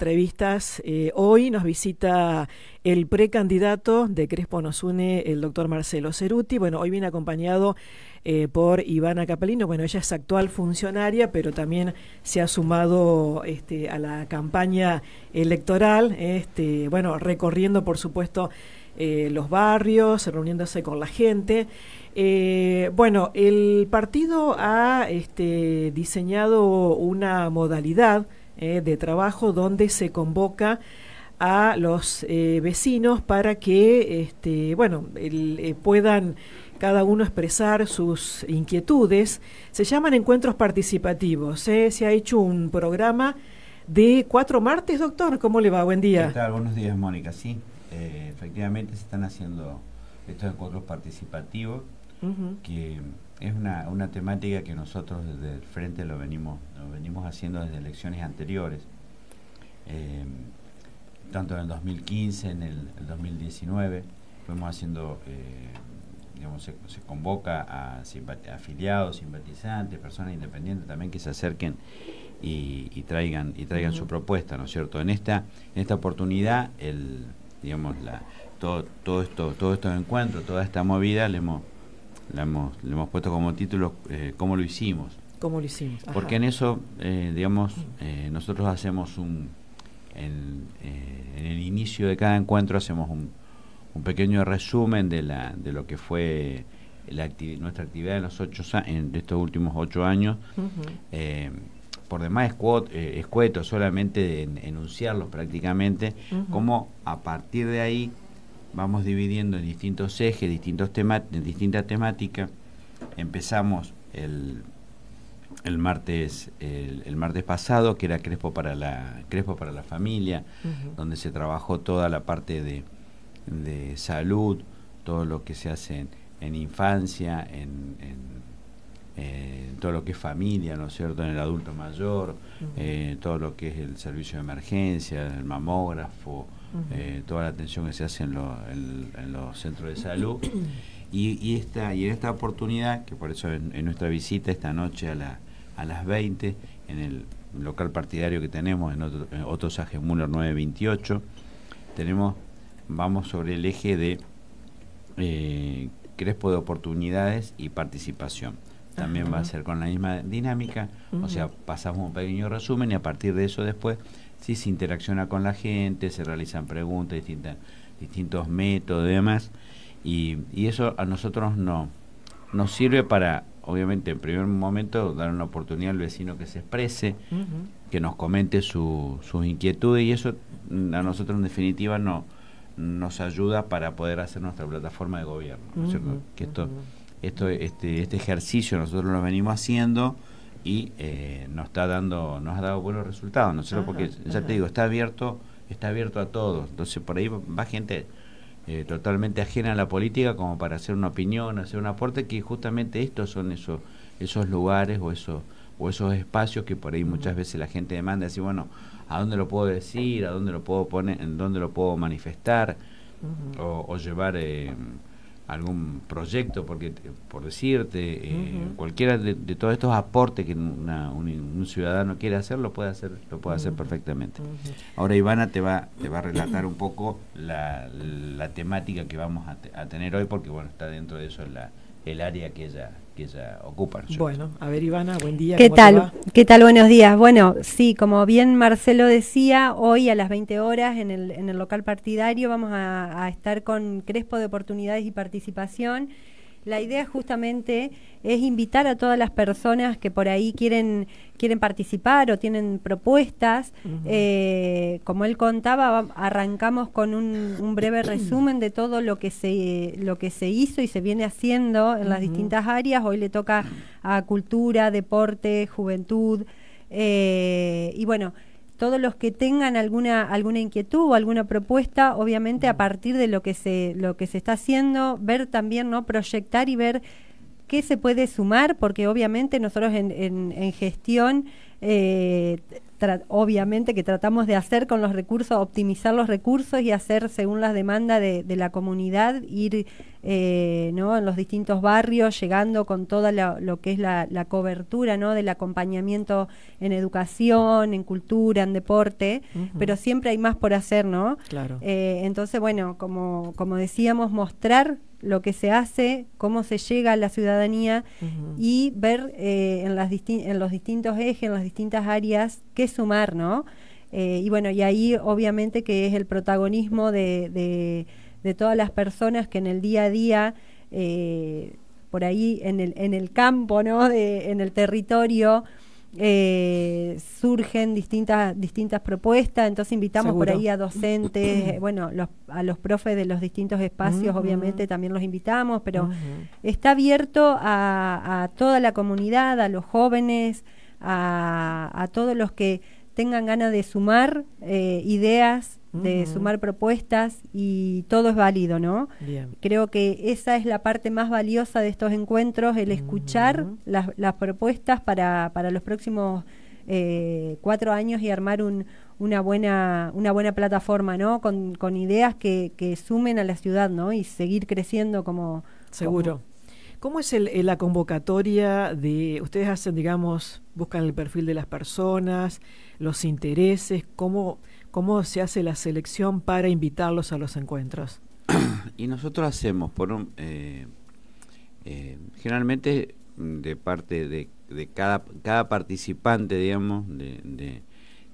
entrevistas. Eh, hoy nos visita el precandidato de Crespo Nos Une, el doctor Marcelo Ceruti. Bueno, hoy viene acompañado eh, por Ivana Capelino. Bueno, ella es actual funcionaria, pero también se ha sumado este, a la campaña electoral, este, bueno, recorriendo, por supuesto, eh, los barrios, reuniéndose con la gente. bueno, el partido ha este, diseñado una modalidad eh, de trabajo donde se convoca a los eh, vecinos para que, este, bueno, eh, puedan cada uno expresar sus inquietudes. Se llaman encuentros participativos. Se ha hecho un programa de cuatro martes, doctor. ¿Cómo le va? Buen día. ¿Qué Buenos días, Mónica. Sí, efectivamente se están haciendo estos encuentros participativos que es una, temática que nosotros desde el frente lo venimos, lo venimos haciendo desde elecciones anteriores, eh, tanto en el 2015, en el, 2019, fuimos haciendo, eh, digamos, se, convoca a afiliados, simpatizantes, personas independientes también que se acerquen y, traigan, y traigan su propuesta, ¿no es cierto? En esta, en esta oportunidad, el, digamos, la, todo, todo esto, todos estos encuentros, toda esta movida, le hemos hemos, le hemos puesto como título eh, cómo lo hicimos. ¿Cómo lo hicimos? Porque en eso, eh, digamos, eh, nosotros hacemos un, eh, en, el inicio de cada encuentro hacemos un, pequeño resumen de, la, de lo que fue la nuestra actividad en, los ocho, en estos últimos ocho años. por demás escueto, solamente de enunciarlos prácticamente, como cómo a partir de ahí vamos dividiendo en distintos ejes, distintos temas, distintas temáticas. Empezamos el, el martes el, martes pasado que era Crespo para la Crespo para la familia, donde se trabajó toda la parte de, salud, todo lo que se hace en, infancia, en, eh, todo lo que es familia, ¿no es cierto?, en el adulto mayor, eh, todo lo que es el servicio de emergencia, el mamógrafo, eh, toda la atención que se hace en, los centros de salud. Y, y en esta oportunidad, que por eso en, nuestra visita esta noche a, a las 20, en el local partidario que tenemos, en otro, en 928, tenemos, vamos sobre el eje de eh, Crespo de oportunidades y participación. También va a ser con la misma dinámica, o sea, pasamos un pequeño resumen y a partir de eso después Sí, se interacciona con la gente, se realizan preguntas, distintas, distintos métodos y demás. Y, y eso a nosotros no nos sirve para, obviamente, en primer momento, dar una oportunidad al vecino que se exprese, que nos comente sus inquietudes y eso mm, a nosotros en definitiva no nos ayuda para poder hacer nuestra plataforma de gobierno, Que esto, esto, este, este ejercicio nosotros lo venimos haciendo y eh, nos está dando nos ha dado buenos resultados no solo porque ya te digo está abierto está abierto a todos entonces por ahí va gente eh, totalmente ajena a la política como para hacer una opinión hacer un aporte que justamente estos son esos esos lugares o esos o esos espacios que por ahí muchas veces la gente demanda así bueno a dónde lo puedo decir a dónde lo puedo poner en dónde lo puedo manifestar o, llevar eh, algún proyecto, porque por decirte, eh, cualquiera de, todos estos aportes que un, ciudadano quiere hacer, lo puede hacer, lo puede hacer perfectamente. Ahora Ivana te va, te va a relatar un poco la, temática que vamos a, a, tener hoy, porque bueno, está dentro de eso la, el área que ella, que ella ocupa. Bueno, a ver Ivana, buen día. ¿Qué tal? ¿Qué tal? Buenos días. Bueno, sí, como bien Marcelo decía, hoy a las 20 horas en el, en el local partidario vamos a, a estar con Crespo de Oportunidades y Participación la idea justamente es invitar a todas las personas que por ahí quieren, quieren participar o tienen propuestas. Eh, como él contaba, arrancamos con un, breve resumen de todo lo que, se, lo que se hizo y se viene haciendo en las distintas áreas. Hoy le toca a cultura, deporte, juventud. Eh, y bueno, todos los que tengan alguna, alguna inquietud o alguna propuesta, obviamente a mm. partir de lo que se, lo que se está haciendo, ver también, ¿no? Proyectar y ver qué se puede sumar, porque obviamente nosotros en, en gestión eh, obviamente que tratamos de hacer con los recursos, optimizar los recursos y hacer según las demandas de, la comunidad, ir eh, ¿no? en los distintos barrios, llegando con toda lo que es la, la, cobertura ¿no? del acompañamiento en educación, en cultura, en deporte, pero siempre hay más por hacer, ¿no? Eh, entonces, bueno, como, como decíamos, mostrar lo que se hace, cómo se llega a la ciudadanía y ver eh, en, los distintos ejes, en las distintas áreas, qué sumar, ¿no? Eh, y bueno, y ahí obviamente que es el protagonismo de, todas las personas que en el día a día, eh, por ahí en el, campo, ¿no? en el territorio, eh, surgen distintas, distintas propuestas, entonces invitamos por ahí a docentes, eh, bueno, a los profes de los distintos espacios, mm. obviamente también los invitamos, pero está abierto a, toda la comunidad, a los jóvenes, a, a todos los que tengan ganas de sumar eh, ideas de sumar propuestas y todo es válido, ¿no? Creo que esa es la parte más valiosa de estos encuentros, el escuchar las, propuestas para, para los próximos eh, cuatro años y armar un, una, buena, una buena plataforma, ¿no? Con, ideas que, que, sumen a la ciudad, ¿no? Y seguir creciendo como... Seguro. ¿Cómo es eh, la convocatoria de, ustedes hacen, digamos, buscan el perfil de las personas, los intereses, cómo ¿Cómo se hace la selección para invitarlos a los encuentros? y nosotros hacemos, por un, eh, eh, generalmente de parte de, cada, participante, digamos, de,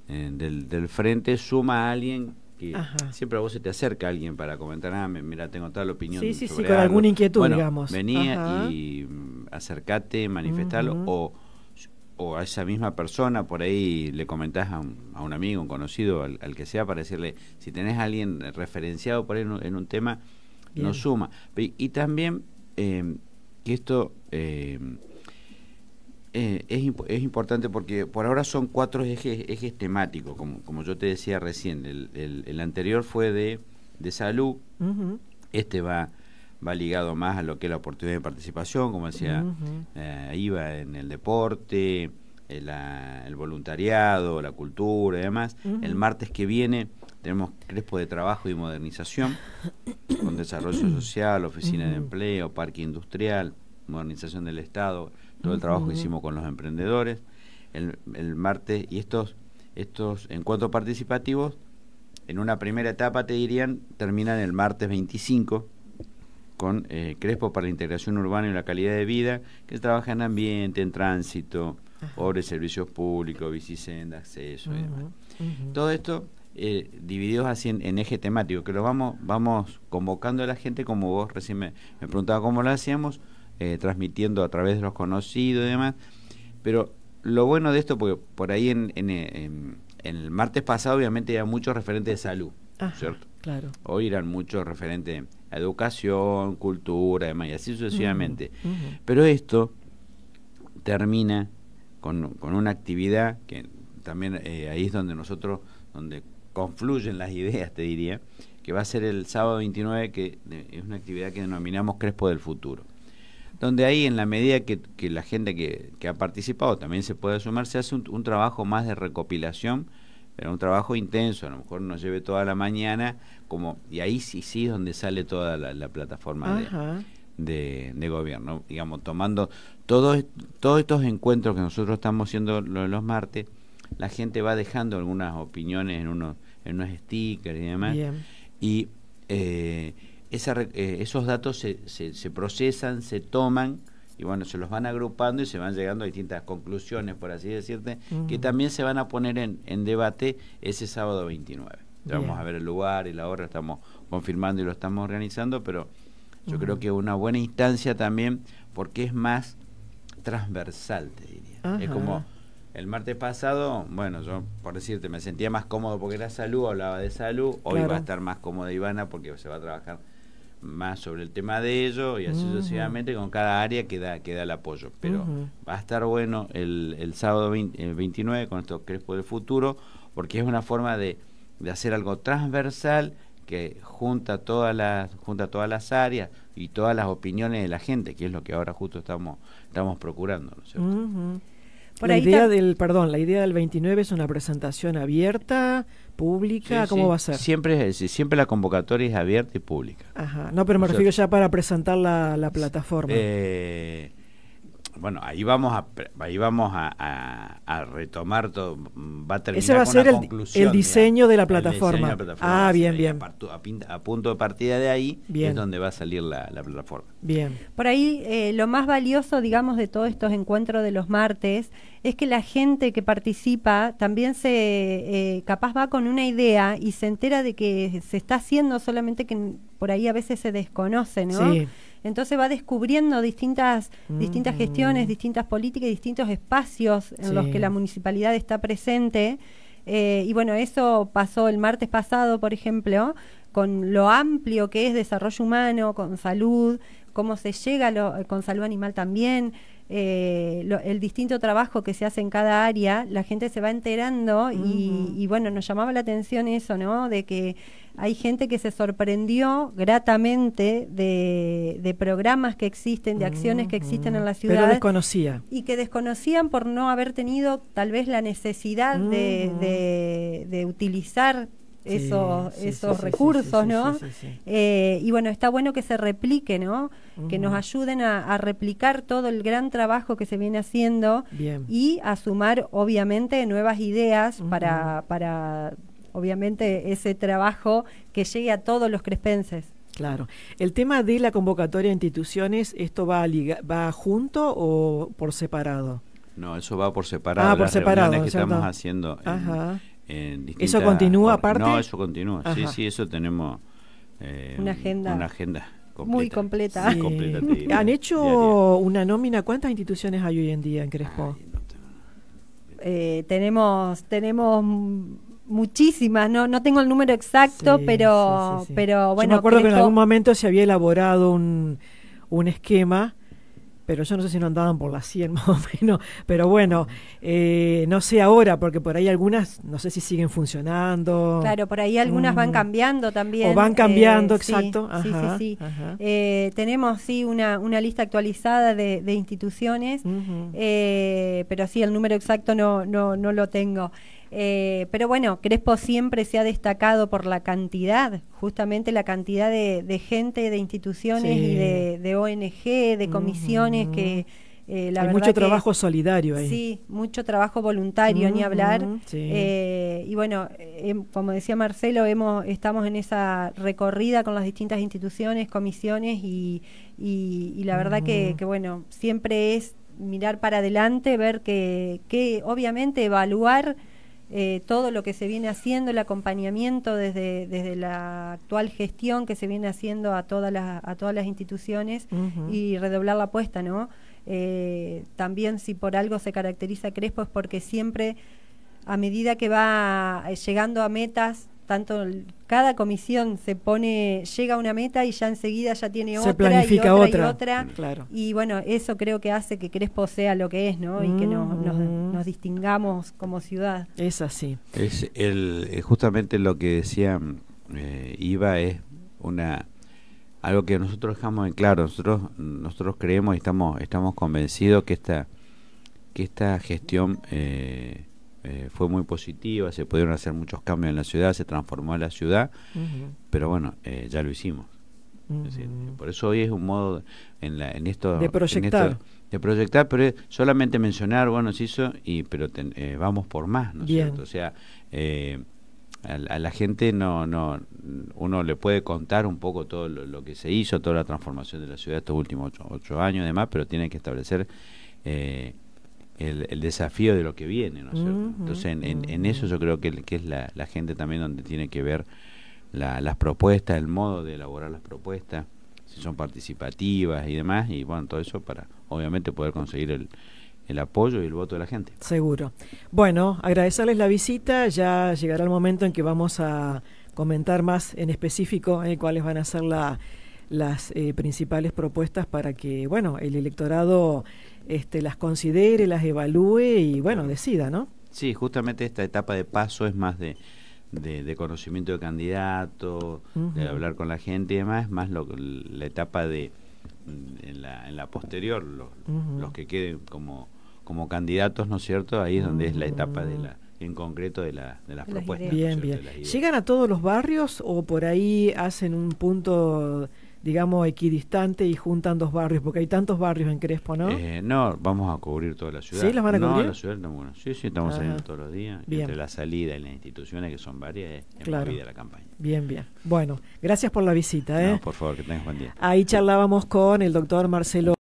eh, del, frente, suma a alguien que siempre a vos se te acerca alguien para comentar, ah, mira, tengo tal opinión. Sí, sí, sí, con alguna inquietud, digamos. Venía y mm, acercate, manifestalo o o a esa misma persona, por ahí le comentás a un, a un amigo, un conocido, al, que sea, para decirle, si tenés a alguien referenciado por ahí en un, tema, nos suma. Y, también em, que esto em, eh, es, es, importante porque por ahora son cuatro ejes, temáticos, como, como yo te decía recién, el, el, anterior fue de, de salud, este va va ligado más a lo que es la oportunidad de participación, como decía eh, Iba, en el deporte, eh, el, voluntariado, la cultura y demás. El martes que viene tenemos Crespo de Trabajo y Modernización, con desarrollo social, oficina de empleo, parque industrial, modernización del Estado, todo el trabajo que hicimos con los emprendedores. El, el martes, y estos, estos encuentros participativos, en una primera etapa te dirían, terminan el martes 25 con eh, Crespo para la integración urbana y la calidad de vida, que trabaja en ambiente, en tránsito, obras servicios públicos, bicicenda, acceso y demás. Todo esto eh, divididos así en, eje temático, que lo vamos, vamos convocando a la gente, como vos recién me, preguntabas preguntaba cómo lo hacíamos, eh, transmitiendo a través de los conocidos y demás. Pero lo bueno de esto, porque por ahí en, el martes pasado obviamente había muchos referentes de salud, ¿cierto? Claro. Hoy eran muchos referentes educación, cultura, demás, y así sucesivamente. Pero esto termina con, una actividad que también eh, ahí es donde nosotros, donde confluyen las ideas, te diría, que va a ser el sábado 29, que es una actividad que denominamos Crespo del Futuro. Donde ahí, en la medida que, la gente que, ha participado también se puede sumar, se hace un trabajo más de recopilación era un trabajo intenso, a lo mejor nos lleve toda la mañana, como y ahí sí, sí es donde sale toda la, plataforma de, de, gobierno. Digamos, tomando todos, todos estos encuentros que nosotros estamos haciendo los, martes, la gente va dejando algunas opiniones en unos, en unos stickers y demás. Y eh, esa, eh, esos datos se, se procesan, se toman y bueno, se los van agrupando y se van llegando a distintas conclusiones, por así decirte, que también se van a poner en, debate ese sábado 29. Ya vamos a ver el lugar y la hora, estamos confirmando y lo estamos organizando, pero yo creo que es una buena instancia también porque es más transversal, te diría. Es como el martes pasado, bueno, yo por decirte, me sentía más cómodo porque era salud, hablaba de salud, hoy va a estar más cómoda Ivana porque se va a trabajar más sobre el tema de ello y así sucesivamente con cada área que da, el apoyo. Pero va a estar bueno el, el sábado 29 eh, con estos Crespo del Futuro, porque es una forma de, hacer algo transversal que junta todas las junta todas las áreas y todas las opiniones de la gente, que es lo que ahora justo estamos estamos procurando, la idea del, perdón, la idea del 29 es una presentación abierta, pública? ¿Cómo va a ser? Siempre siempre la convocatoria es abierta y pública. Ajá. No, pero me refiero ya para presentar la, la plataforma. Eh, bueno, ahí vamos a, ahí vamos a, a, retomar todo. Ese va a ser el, diseño de la, plataforma. Ah, bien, bien. A, punto de partida de ahí es donde va a salir la, plataforma. Bien. Por ahí eh, lo más valioso, digamos, de todos estos encuentros de los martes es que la gente que participa también se eh, capaz va con una idea y se entera de que se está haciendo solamente que por ahí a veces se desconoce, ¿no? Sí. Entonces va descubriendo distintas, mm. distintas gestiones, distintas políticas, distintos espacios en los que la municipalidad está presente. Eh, y bueno, eso pasó el martes pasado, por ejemplo, con lo amplio que es desarrollo humano, con salud, cómo se llega con salud animal también, eh, el distinto trabajo que se hace en cada área, la gente se va enterando y, bueno, nos llamaba la atención eso, ¿no? De que hay gente que se sorprendió gratamente de, programas que existen, de acciones que existen en la ciudad. Pero desconocía. Y que desconocían por no haber tenido tal vez la necesidad de, de utilizar esos, recursos, ¿no? y bueno, está bueno que se replique, ¿no? Que nos ayuden a, replicar todo el gran trabajo que se viene haciendo y a sumar, obviamente, nuevas ideas para, para, obviamente, ese trabajo que llegue a todos los crespenses. Claro. ¿El tema de la convocatoria de instituciones, esto va, va junto o por separado? No, eso va por separado. Ah, por las que estamos haciendo. Ajá ¿Eso continúa aparte? No, eso continúa, sí, sí, eso tenemos eh, una agenda. Una muy completa. ¿Han hecho una nómina? ¿Cuántas instituciones hay hoy en día en Crespo? Eh, tenemos, tenemos muchísimas, no, no tengo el número exacto, pero, pero bueno. me acuerdo que en algún momento se había elaborado un, un esquema pero yo no sé si no andaban por las 100 más o menos, pero bueno, eh, no sé ahora, porque por ahí algunas, no sé si siguen funcionando. Claro, por ahí algunas van mm. cambiando también. O van eh, cambiando, exacto. Sí, sí, sí, eh, tenemos, sí, una, una lista actualizada de, de instituciones, pero sí, el número exacto no, no, no lo tengo. Eh, pero bueno, Crespo siempre se ha destacado por la cantidad, justamente la cantidad de, gente, de instituciones y de, ONG, de comisiones que... Eh, la Hay mucho trabajo solidario ahí. Sí, mucho trabajo voluntario, ni hablar. Eh, y bueno, em, como decía Marcelo, hemos, estamos en esa recorrida con las distintas instituciones, comisiones y, la verdad que, que, bueno, siempre es mirar para adelante, ver que, que obviamente evaluar eh, todo lo que se viene haciendo, el acompañamiento desde, desde la actual gestión que se viene haciendo a todas las, a todas las instituciones y redoblar la apuesta, ¿no? Eh, también si por algo se caracteriza Crespo es porque siempre a medida que va llegando a metas tanto cada comisión se pone, llega a una meta y ya enseguida ya tiene se otra, planifica y otra, y otra. Mm. Y bueno, eso creo que hace que Crespo sea lo que es, ¿no? Y que nos, mm. distingamos como ciudad. Es así. Es el, eh, justamente lo que decía eh, Iva es una algo que nosotros dejamos en claro, nosotros, nosotros creemos y estamos, estamos convencidos que esta, que esta gestión eh, eh, fue muy positiva, se pudieron hacer muchos cambios en la ciudad, se transformó la ciudad, pero bueno, eh, ya lo hicimos. por eso hoy es un modo en, la, esto de proyectar. de proyectar, pero solamente mencionar, bueno, se hizo, y, pero eh, vamos por más, ¿no es cierto? O sea, a, la gente no, no, uno le puede contar un poco todo lo, que se hizo, toda la transformación de la ciudad estos últimos ocho, años y demás, pero tiene que establecer el, desafío de lo que viene, ¿no es Entonces, en, eso yo creo que, que es la, gente también donde tiene que ver las propuestas, el modo de elaborar las propuestas, si son participativas y demás, y bueno, todo eso para, obviamente, poder conseguir el, apoyo y el voto de la gente. Seguro. Bueno, agradecerles la visita, ya llegará el momento en que vamos a comentar más en específico eh, cuáles van a ser las las eh, principales propuestas para que, bueno, el electorado este, las considere, las evalúe y, bueno, decida, ¿no? Sí, justamente esta etapa de paso es más de, de, conocimiento de candidato, de hablar con la gente y demás, más lo, la etapa de, en la, en la posterior, los, que queden como, como candidatos, ¿no es cierto? Ahí es donde es la etapa de la en concreto de, las, propuestas. Bien, bien. ¿Llegan a todos los barrios o por ahí hacen un punto digamos, equidistante y juntan dos barrios, porque hay tantos barrios en Crespo, ¿no? Eh, no, vamos a cubrir toda la ciudad. ¿Sí? ¿Las van a cubrir? No, la ciudad no, bueno, Sí, sí, estamos saliendo todos los días. Entre la salida y las instituciones, que son varias, es claro. la campaña. Bien, bien. Bueno, gracias por la visita. ¿eh? No, por favor, que tengas buen día. Ahí charlábamos con el doctor Marcelo.